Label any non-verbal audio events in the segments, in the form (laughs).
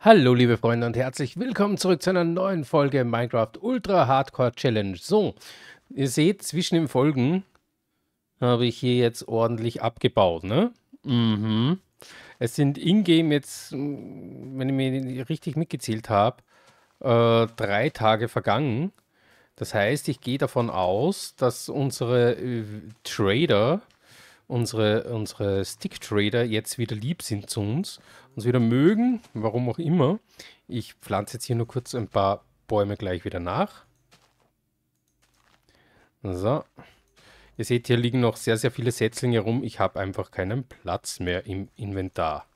Hallo liebe Freunde und herzlich willkommen zurück zu einer neuen Folge Minecraft Ultra Hardcore Challenge. So, ihr seht, zwischen den Folgen habe ich hier jetzt ordentlich abgebaut, ne? Mhm. Es sind in-game jetzt, mm, wenn ich mir richtig mitgezählt habe, äh, drei Tage vergangen. Das heißt, ich gehe davon aus, dass unsere äh, Trader unsere, unsere Stick-Trader jetzt wieder lieb sind zu uns, uns wieder mögen, warum auch immer. Ich pflanze jetzt hier nur kurz ein paar Bäume gleich wieder nach. So. Ihr seht, hier liegen noch sehr, sehr viele Setzlinge rum. Ich habe einfach keinen Platz mehr im Inventar.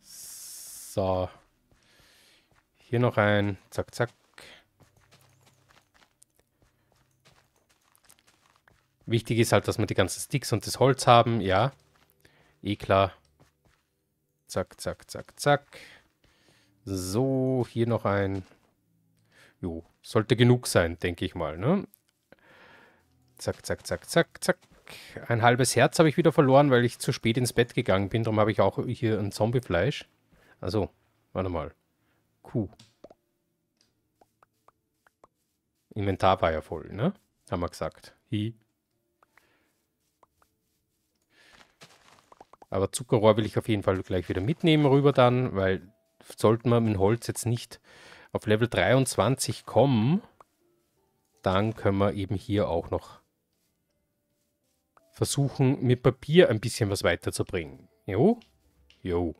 So. Hier noch ein. Zack, zack. Wichtig ist halt, dass wir die ganzen Sticks und das Holz haben, ja. Eh klar. Zack, zack, zack, zack. So, hier noch ein. Jo, sollte genug sein, denke ich mal, ne? Zack, zack, zack, zack, zack. Ein halbes Herz habe ich wieder verloren, weil ich zu spät ins Bett gegangen bin. Darum habe ich auch hier ein Zombiefleisch. Also, warte mal. Kuh. Inventar war ja voll, ne? Haben wir gesagt. Hi. Aber Zuckerrohr will ich auf jeden Fall gleich wieder mitnehmen rüber dann, weil sollten wir mit Holz jetzt nicht auf Level 23 kommen, dann können wir eben hier auch noch versuchen, mit Papier ein bisschen was weiterzubringen. Jo? Jo.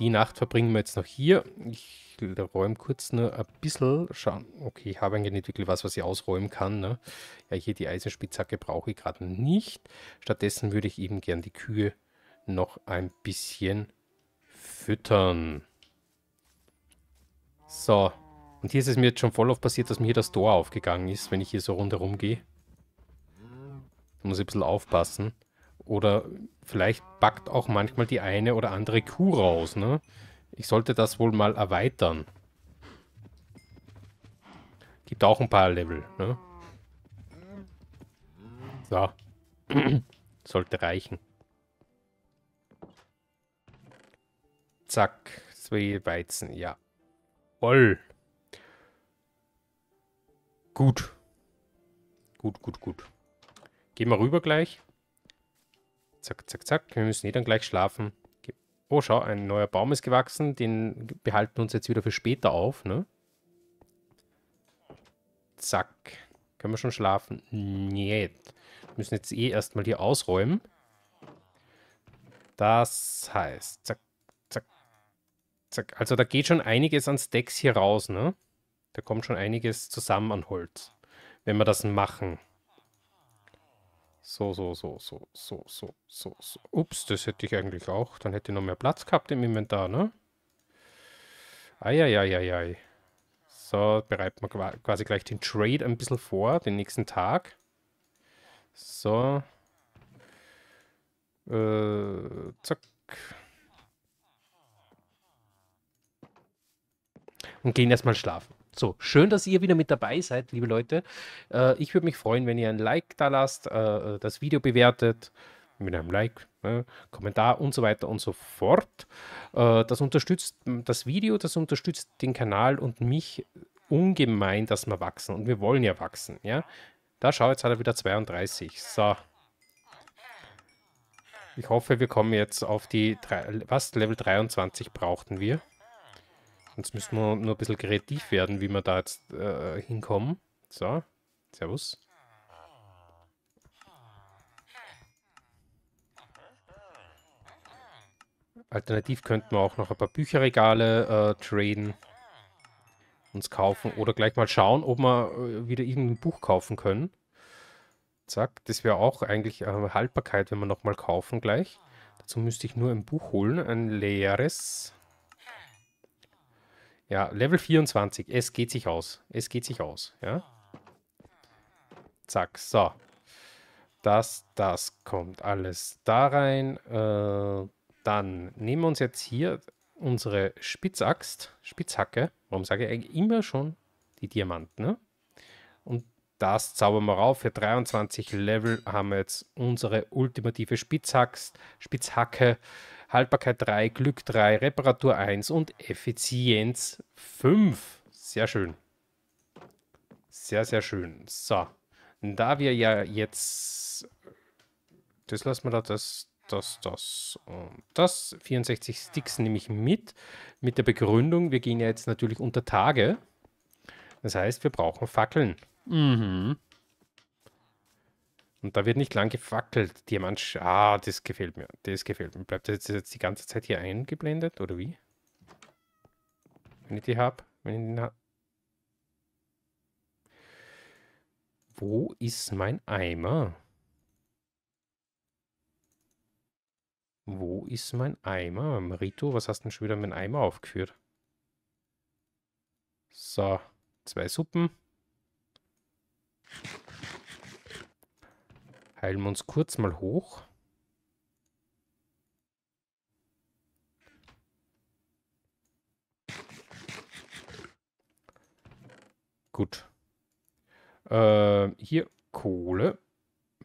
Die Nacht verbringen wir jetzt noch hier. Ich räume kurz nur ein bisschen. Schauen. Okay, ich habe eigentlich nicht wirklich was, was ich ausräumen kann. Ne? Ja, hier die Eisenspitzhacke brauche ich gerade nicht. Stattdessen würde ich eben gern die Kühe noch ein bisschen füttern. So. Und hier ist es mir jetzt schon voll oft passiert, dass mir hier das Tor aufgegangen ist, wenn ich hier so rundherum gehe. Da muss ich ein bisschen aufpassen. Oder vielleicht packt auch manchmal die eine oder andere Kuh raus, ne? Ich sollte das wohl mal erweitern. Gibt auch ein paar Level, ne? So. (clears throat) sollte reichen. Zack. Zwei Weizen, ja. Voll. Gut. Gut, gut, gut. Gehen wir rüber gleich. Zack, zack, zack. Wir müssen eh dann gleich schlafen. Oh, schau, ein neuer Baum ist gewachsen. Den behalten wir uns jetzt wieder für später auf, ne? Zack. Können wir schon schlafen? Nee. Wir müssen jetzt eh erstmal hier ausräumen. Das heißt, zack, zack. Also da geht schon einiges an Stacks hier raus, ne? Da kommt schon einiges zusammen an Holz, wenn wir das machen. So, so, so, so, so, so, so, so. Ups, das hätte ich eigentlich auch. Dann hätte ich noch mehr Platz gehabt im Inventar, ne? Eieieiei. So, bereiten wir quasi gleich den Trade ein bisschen vor, den nächsten Tag. So. Äh, zack. und gehen erstmal schlafen. So, schön, dass ihr wieder mit dabei seid, liebe Leute. Äh, ich würde mich freuen, wenn ihr ein Like da lasst, äh, das Video bewertet mit einem Like, äh, Kommentar und so weiter und so fort. Äh, das unterstützt das Video, das unterstützt den Kanal und mich ungemein, dass wir wachsen. Und wir wollen ja wachsen, ja. Da schau, jetzt hat er wieder 32. So. Ich hoffe, wir kommen jetzt auf die, 3, was, Level 23 brauchten wir. Jetzt müssen wir nur ein bisschen kreativ werden, wie wir da jetzt äh, hinkommen. So, servus. Alternativ könnten wir auch noch ein paar Bücherregale äh, traden, uns kaufen oder gleich mal schauen, ob wir äh, wieder irgendein Buch kaufen können. Zack, das wäre auch eigentlich äh, Haltbarkeit, wenn wir nochmal kaufen gleich. Dazu müsste ich nur ein Buch holen, ein leeres. Ja, Level 24. Es geht sich aus. Es geht sich aus. Ja. Zack, so. Das, das kommt alles da rein. Äh, dann nehmen wir uns jetzt hier unsere Spitzaxt, Spitzhacke. Warum sage ich eigentlich immer schon die Diamanten? Ne? Und das zaubern wir rauf. Für 23 Level haben wir jetzt unsere ultimative Spitzhax, Spitzhacke. Spitzhacke Haltbarkeit 3, Glück 3, Reparatur 1 und Effizienz 5. Sehr schön. Sehr, sehr schön. So. Da wir ja jetzt... Das lassen wir da, das, das, das und das. 64 Sticks nehme ich mit. Mit der Begründung, wir gehen ja jetzt natürlich unter Tage. Das heißt, wir brauchen Fackeln. Mhm. Und da wird nicht lang gefackelt. Diamant, ah, das gefällt mir. Das gefällt mir. Bleibt das jetzt, die ganze Zeit hier eingeblendet oder wie? Wenn ich die habe, wenn ich den habe. Wo ist mein Eimer? Wo ist mein Eimer? Marito, was hast du denn schon wieder mit dem Eimer aufgeführt? So, zwei Suppen. Heilen wir uns kurz mal hoch. Gut. Äh, hier Kohle.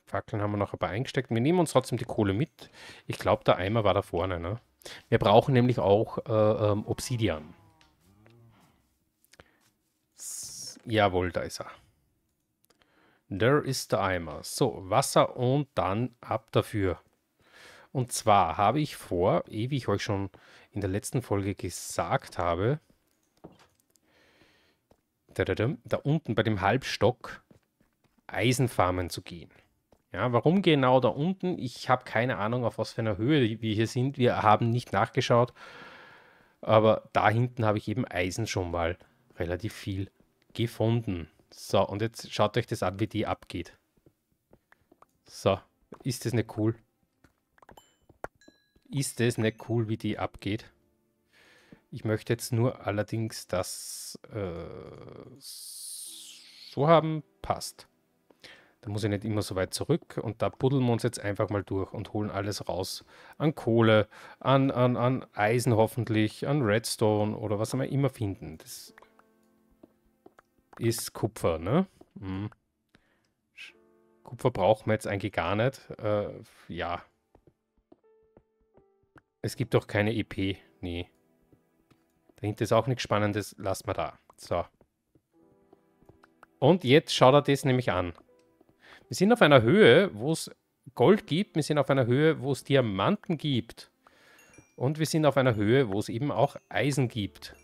Fackeln haben wir noch ein paar eingesteckt. Wir nehmen uns trotzdem die Kohle mit. Ich glaube, der Eimer war da vorne. Ne? Wir brauchen nämlich auch äh, ähm, Obsidian. S Jawohl, da ist er. There is the Eimer. So, Wasser und dann ab dafür. Und zwar habe ich vor, eh wie ich euch schon in der letzten Folge gesagt habe, da, da unten bei dem Halbstock Eisenfarmen zu gehen. Ja, warum genau da unten? Ich habe keine Ahnung, auf was für einer Höhe wir hier sind. Wir haben nicht nachgeschaut. Aber da hinten habe ich eben Eisen schon mal relativ viel gefunden. So, und jetzt schaut euch das an, wie die abgeht. So, ist das nicht cool? Ist das nicht cool, wie die abgeht? Ich möchte jetzt nur allerdings das äh, so haben, passt. Da muss ich nicht immer so weit zurück und da buddeln wir uns jetzt einfach mal durch und holen alles raus. An Kohle, an, an, an Eisen hoffentlich, an Redstone oder was wir immer finden. Das ist Kupfer, ne? Mhm. Kupfer brauchen wir jetzt eigentlich gar nicht. Äh, ja. Es gibt doch keine EP. Nee. Dahinter ist auch nichts Spannendes. Lass mal da. So. Und jetzt schaut er das nämlich an. Wir sind auf einer Höhe, wo es Gold gibt. Wir sind auf einer Höhe, wo es Diamanten gibt. Und wir sind auf einer Höhe, wo es eben auch Eisen gibt.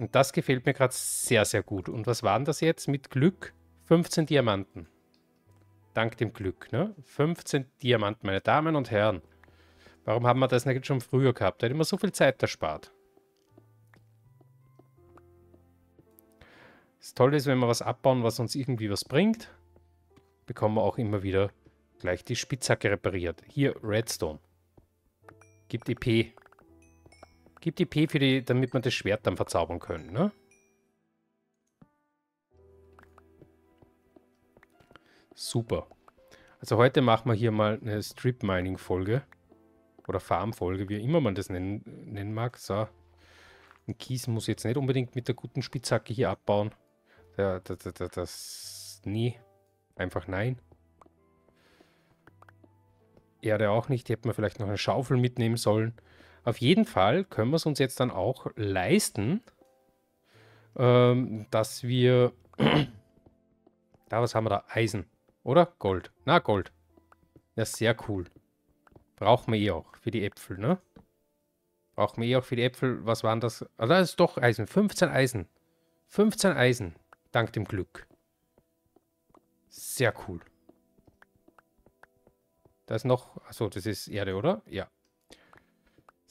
Und das gefällt mir gerade sehr, sehr gut. Und was waren das jetzt? Mit Glück 15 Diamanten. Dank dem Glück, ne? 15 Diamanten, meine Damen und Herren. Warum haben wir das nicht schon früher gehabt? Da hätte man so viel Zeit erspart. Das Tolle ist, wenn wir was abbauen, was uns irgendwie was bringt, bekommen wir auch immer wieder gleich die Spitzhacke repariert. Hier, Redstone. Gibt EP. Gib die P für die, damit man das Schwert dann verzaubern können, ne? Super. Also heute machen wir hier mal eine Strip-Mining-Folge. Oder Farm-Folge, wie immer man das nennen, nennen mag. So. Ein Kies muss ich jetzt nicht unbedingt mit der guten Spitzhacke hier abbauen. Da, da, da, das nie. Einfach nein. Erde auch nicht. Die hätte man vielleicht noch eine Schaufel mitnehmen sollen. Auf jeden Fall können wir es uns jetzt dann auch leisten, ähm, dass wir... (clears throat) da, was haben wir da? Eisen, oder? Gold. Na, Gold. Ja, sehr cool. Brauchen wir eh auch für die Äpfel, ne? Brauchen wir eh auch für die Äpfel. Was waren das? Ah, das ist doch Eisen. 15 Eisen. 15 Eisen. Dank dem Glück. Sehr cool. Da ist noch... Achso, das ist Erde, oder? Ja.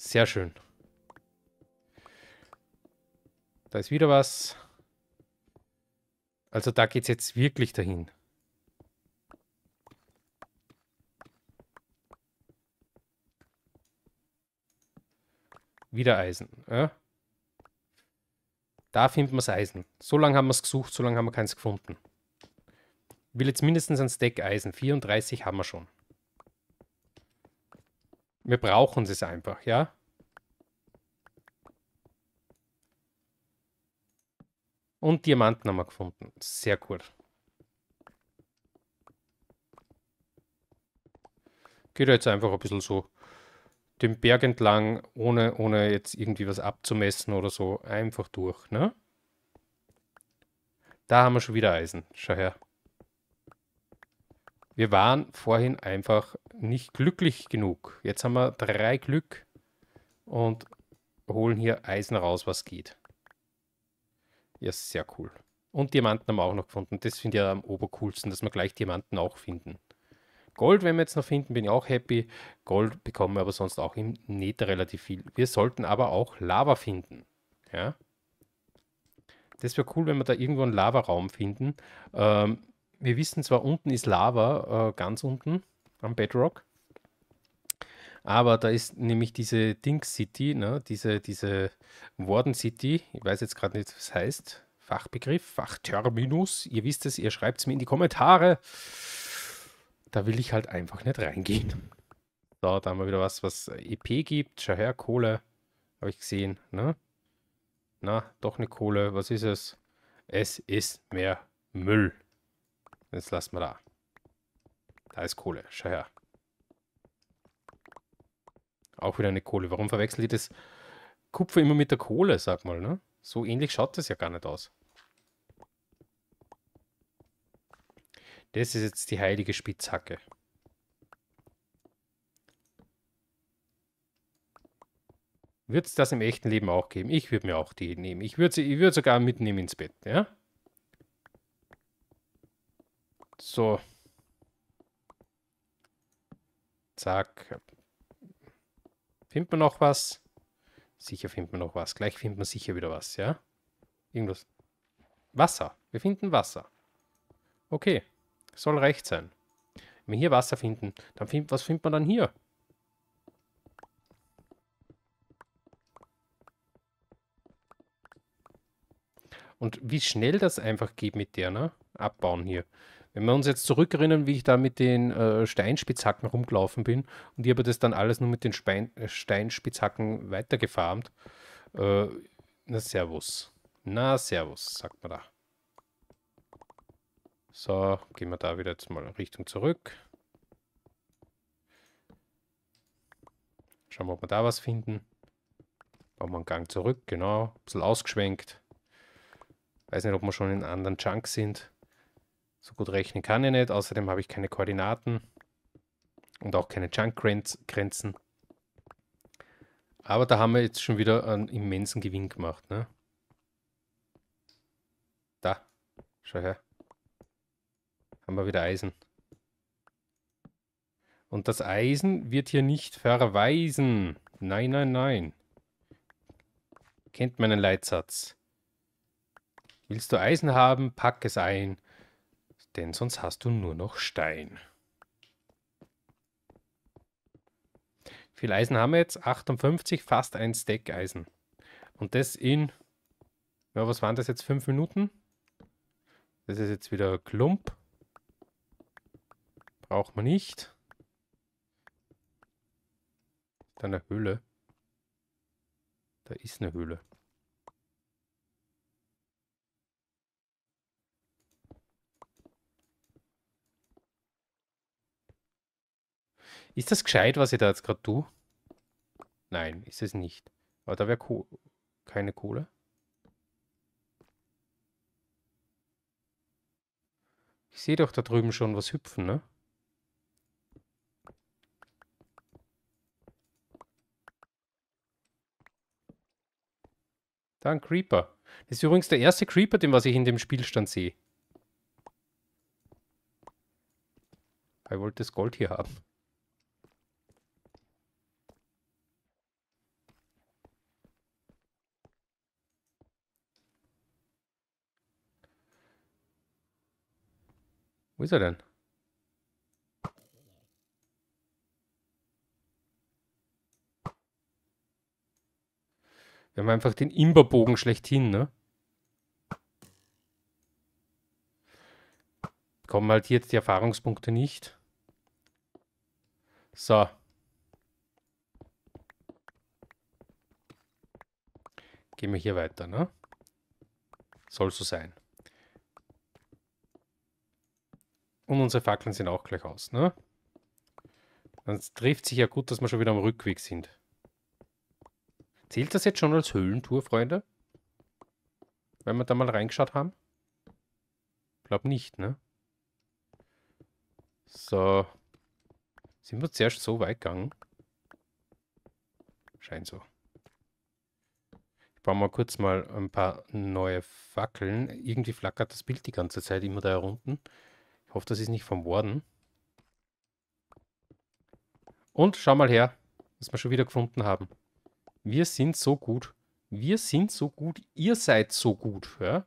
Sehr schön. Da ist wieder was. Also da geht es jetzt wirklich dahin. Wieder Eisen. Ja? Da finden wir das Eisen. So lange haben wir es gesucht, so lange haben wir keins gefunden. Ich will jetzt mindestens ein Stack Eisen. 34 haben wir schon. Wir brauchen es einfach, ja? Und Diamanten haben wir gefunden. Sehr gut. Geht jetzt einfach ein bisschen so den Berg entlang, ohne, ohne jetzt irgendwie was abzumessen oder so. Einfach durch, ne? Da haben wir schon wieder Eisen. Schau her. Wir waren vorhin einfach nicht glücklich genug. Jetzt haben wir drei Glück und holen hier Eisen raus, was geht. Ja, sehr cool. Und Diamanten haben wir auch noch gefunden. Das finde ich am obercoolsten, dass wir gleich Diamanten auch finden. Gold, wenn wir jetzt noch finden, bin ich auch happy. Gold bekommen wir aber sonst auch im Net relativ viel. Wir sollten aber auch Lava finden. Ja. Das wäre cool, wenn wir da irgendwo einen Lavaraum finden. Ähm, wir wissen zwar, unten ist Lava, äh, ganz unten am Bedrock, aber da ist nämlich diese Dink City, ne? diese, diese Warden City, ich weiß jetzt gerade nicht, was heißt, Fachbegriff, Fachterminus, ihr wisst es, ihr schreibt es mir in die Kommentare. Da will ich halt einfach nicht reingehen. So, da haben wir wieder was, was EP gibt, schau her, Kohle, habe ich gesehen, ne? Na, doch eine Kohle, was ist es? Es ist mehr Müll. Jetzt lassen wir da. Da ist Kohle. Schau her. Auch wieder eine Kohle. Warum verwechseln die das Kupfer immer mit der Kohle, sag mal, ne? So ähnlich schaut das ja gar nicht aus. Das ist jetzt die heilige Spitzhacke. Wird es das im echten Leben auch geben? Ich würde mir auch die nehmen. Ich würde sie, ich würd sogar mitnehmen ins Bett, ja? So. Zack. Findet man noch was? Sicher findet man noch was. Gleich findet man sicher wieder was, ja? Irgendwas. Wasser. Wir finden Wasser. Okay. Soll recht sein. Wenn wir hier Wasser finden, dann find, was findet man dann hier? Und wie schnell das einfach geht mit der, ne? Abbauen hier. Wenn wir uns jetzt zurückerinnern, wie ich da mit den äh, Steinspitzhacken rumgelaufen bin und ich habe das dann alles nur mit den Spein äh, Steinspitzhacken weitergefarmt. Äh, na, servus. Na, servus, sagt man da. So, gehen wir da wieder jetzt mal Richtung zurück. Schauen wir, ob wir da was finden. Bauen wir einen Gang zurück, genau. Ein bisschen ausgeschwenkt. Weiß nicht, ob wir schon in anderen Junk sind. So gut rechnen kann ich nicht. Außerdem habe ich keine Koordinaten und auch keine Junk-Grenzen. Aber da haben wir jetzt schon wieder einen immensen Gewinn gemacht. Ne? Da, schau her. Haben wir wieder Eisen. Und das Eisen wird hier nicht verweisen. Nein, nein, nein. Kennt meinen Leitsatz. Willst du Eisen haben, pack es ein denn sonst hast du nur noch Stein. Wie viel Eisen haben wir jetzt? 58, fast ein Stack Eisen. Und das in, ja, was waren das jetzt, 5 Minuten? Das ist jetzt wieder Klump. Braucht man nicht. Da eine Höhle. Da ist eine Höhle. Ist das gescheit, was ich da jetzt gerade tue? Nein, ist es nicht. Aber da wäre keine Kohle. Ich sehe doch da drüben schon was hüpfen, ne? Da ein Creeper. Das ist übrigens der erste Creeper, den was ich in dem Spielstand sehe. Ich wollte das Gold hier haben. Wo ist er denn? Wir haben einfach den Imberbogen schlechthin, ne? Kommen halt jetzt die Erfahrungspunkte nicht. So. Gehen wir hier weiter, ne? Soll so sein. Und unsere Fackeln sind auch gleich aus, ne? Dann trifft sich ja gut, dass wir schon wieder am Rückweg sind. Zählt das jetzt schon als Höhlentour, Freunde? Wenn wir da mal reingeschaut haben? Glaub nicht, ne? So. Sind wir zuerst so weit gegangen? Scheint so. Ich baue mal kurz mal ein paar neue Fackeln. Irgendwie flackert das Bild die ganze Zeit immer da unten. Ich hoffe, das ist nicht vom Warden. Und schau mal her, was wir schon wieder gefunden haben. Wir sind so gut. Wir sind so gut. Ihr seid so gut. Ja?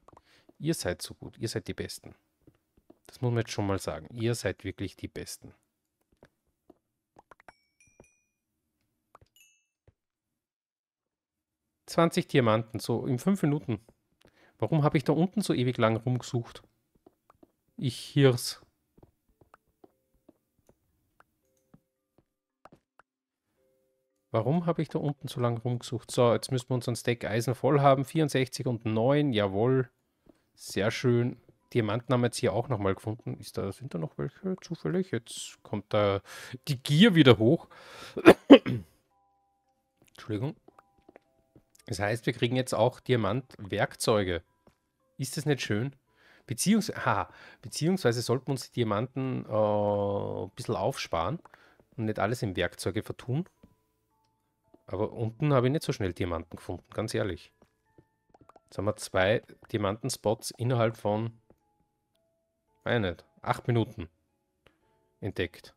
Ihr seid so gut. Ihr seid die Besten. Das muss man jetzt schon mal sagen. Ihr seid wirklich die Besten. Zwanzig Diamanten, so in fünf Minuten. Warum habe ich da unten so ewig lang rumgesucht? Ich hier's. Warum habe ich da unten so lange rumgesucht? So, jetzt müssen wir unseren Stack Eisen voll haben. 64 und 9, jawohl. Sehr schön. Diamanten haben wir jetzt hier auch nochmal gefunden. Ist da, sind da noch welche zufällig? Jetzt kommt da die Gier wieder hoch. (coughs) Entschuldigung. Das heißt, wir kriegen jetzt auch Diamantwerkzeuge. Ist das nicht schön? Beziehungs (laughs) aha, beziehungsweise sollten wir uns die Diamanten äh, ein bisschen aufsparen und nicht alles in Werkzeuge vertun. Aber unten habe ich nicht so schnell Diamanten gefunden, ganz ehrlich. Jetzt haben wir zwei Diamantenspots innerhalb von, weiß nicht, acht Minuten entdeckt.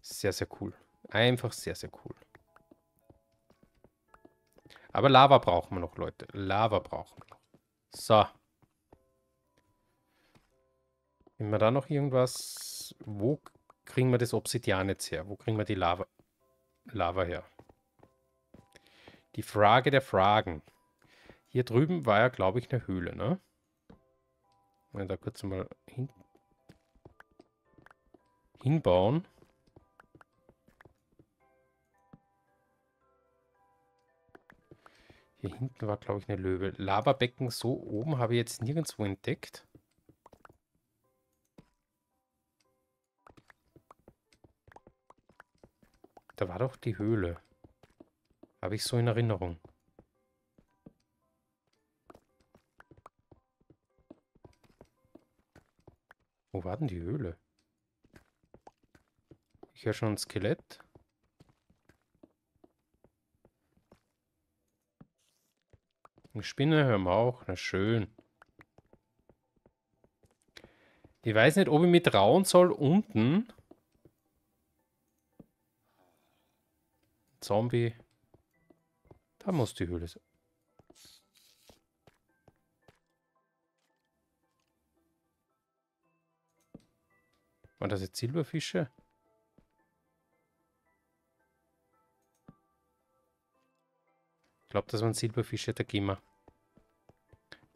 Sehr, sehr cool. Einfach sehr, sehr cool. Aber Lava brauchen wir noch, Leute. Lava brauchen wir noch. So. Wenn wir da noch irgendwas... Wo kriegen wir das Obsidian jetzt her? Wo kriegen wir die Lava, Lava her? Die Frage der Fragen. Hier drüben war ja, glaube ich, eine Höhle, ne? Mal da kurz mal hin hinbauen. Hier hinten war, glaube ich, eine Löwe. Laberbecken so oben habe ich jetzt nirgendwo entdeckt. Da war doch die Höhle. Habe ich so in Erinnerung. Wo war denn die Höhle? Ich höre schon ein Skelett. Eine Spinne hören wir auch. Na schön. Ich weiß nicht, ob ich mich trauen soll unten. Zombie. Da muss die Höhle sein. Waren das jetzt Silberfische? Ich glaube, das waren Silberfische, da gehen wir.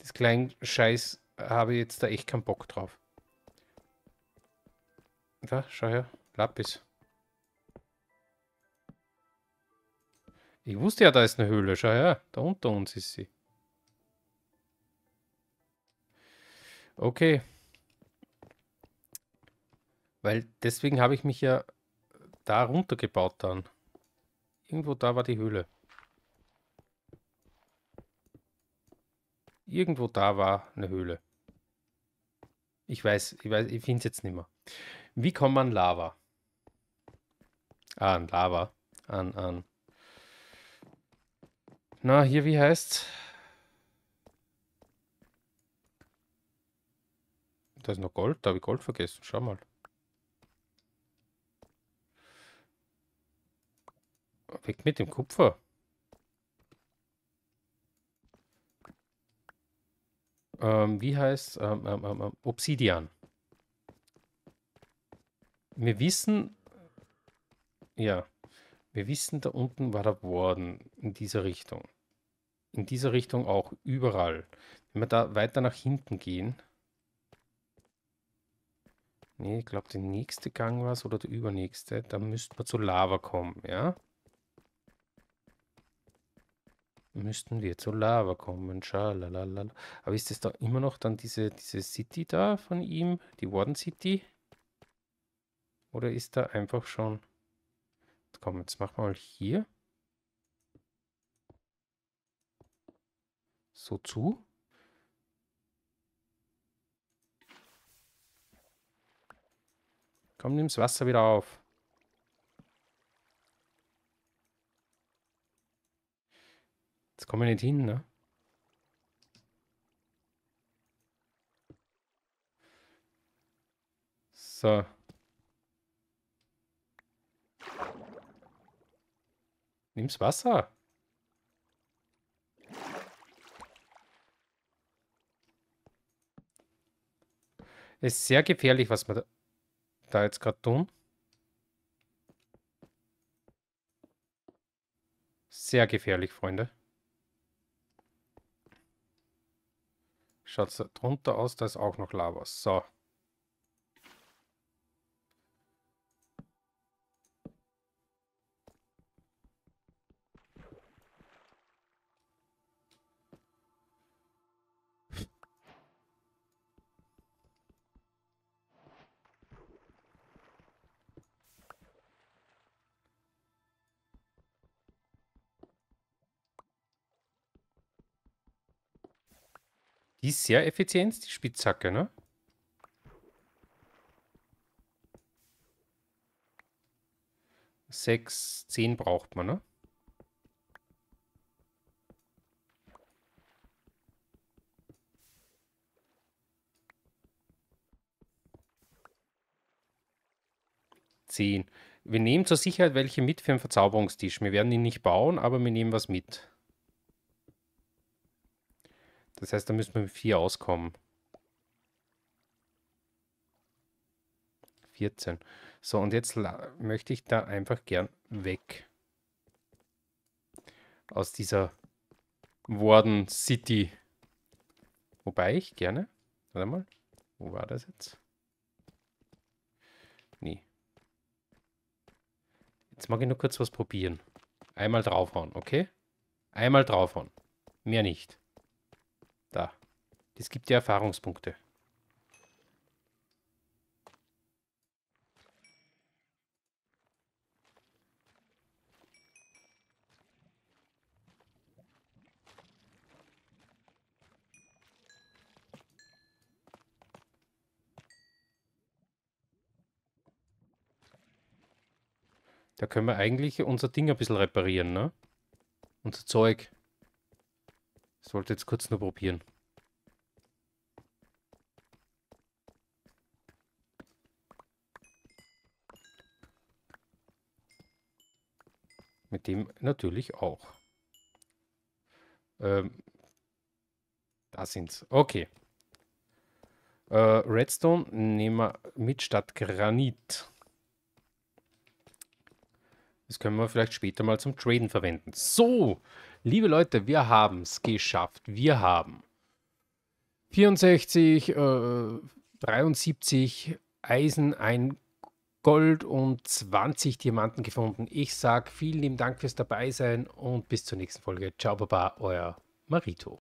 Das kleinen Scheiß habe ich jetzt da echt keinen Bock drauf. Da, schau her. Lapis. Ich wusste ja, da ist eine Höhle. Schau her, da unter uns ist sie. Okay. Weil deswegen habe ich mich ja da runtergebaut dann. Irgendwo da war die Höhle. Irgendwo da war eine Höhle. Ich weiß, ich weiß, ich finde es jetzt nicht mehr. Wie kommt man Lava? Ah, an Lava. An, an. Na, hier, wie heißt's? Da ist noch Gold, da habe ich Gold vergessen. Schau mal. Weg mit dem Kupfer. ähm, wie heißt ähm ähm, ähm, ähm, Obsidian. Wir wissen, ja, wir wissen, da unten war der Warden in dieser Richtung. In dieser Richtung auch, überall. Wenn wir da weiter nach hinten gehen. Ne, ich glaube, der nächste Gang war es oder der übernächste. Da müssten wir zu Lava kommen, ja? müssten wir zu Lava kommen. Schalalala. Aber ist es da immer noch dann diese, diese City da von ihm? Die Warden City? Oder ist da einfach schon... Komm, jetzt machen wir mal hier. So zu. Komm, nimm das Wasser wieder auf. kommen wir nicht hin, ne? So. Nimm's Wasser. Ist sehr gefährlich, was wir da jetzt gerade tun. Sehr gefährlich, Freunde. schaut es drunter aus, da ist auch noch Lava. So, Die ist sehr effizient, die Spitzhacke, ne? Sechs, zehn braucht man, ne? Zehn. Wir nehmen zur Sicherheit welche mit für den Verzauberungstisch. Wir werden ihn nicht bauen, aber wir nehmen was mit. Das heißt, da müssen wir mit 4 auskommen. 14. So, und jetzt möchte ich da einfach gern weg. Aus dieser Warden City. Wobei ich gerne... Warte mal. Wo war das jetzt? Nee. Jetzt mag ich nur kurz was probieren. Einmal draufhauen, okay? Einmal draufhauen. Mehr nicht. Das gibt ja Erfahrungspunkte. Da können wir eigentlich unser Ding ein bisschen reparieren, ne? Unser Zeug. Ich sollte jetzt kurz nur probieren. dem natürlich auch. Ähm, da sind's. Okay. Äh, Redstone nehmen wir mit statt Granit. Das können wir vielleicht später mal zum Traden verwenden. So, liebe Leute, wir haben es geschafft. Wir haben 64, äh, 73 Eisen, ein Gold und 20 Diamanten gefunden. Ich sage vielen lieben Dank fürs Dabeisein und bis zur nächsten Folge. Ciao, Baba, euer Marito.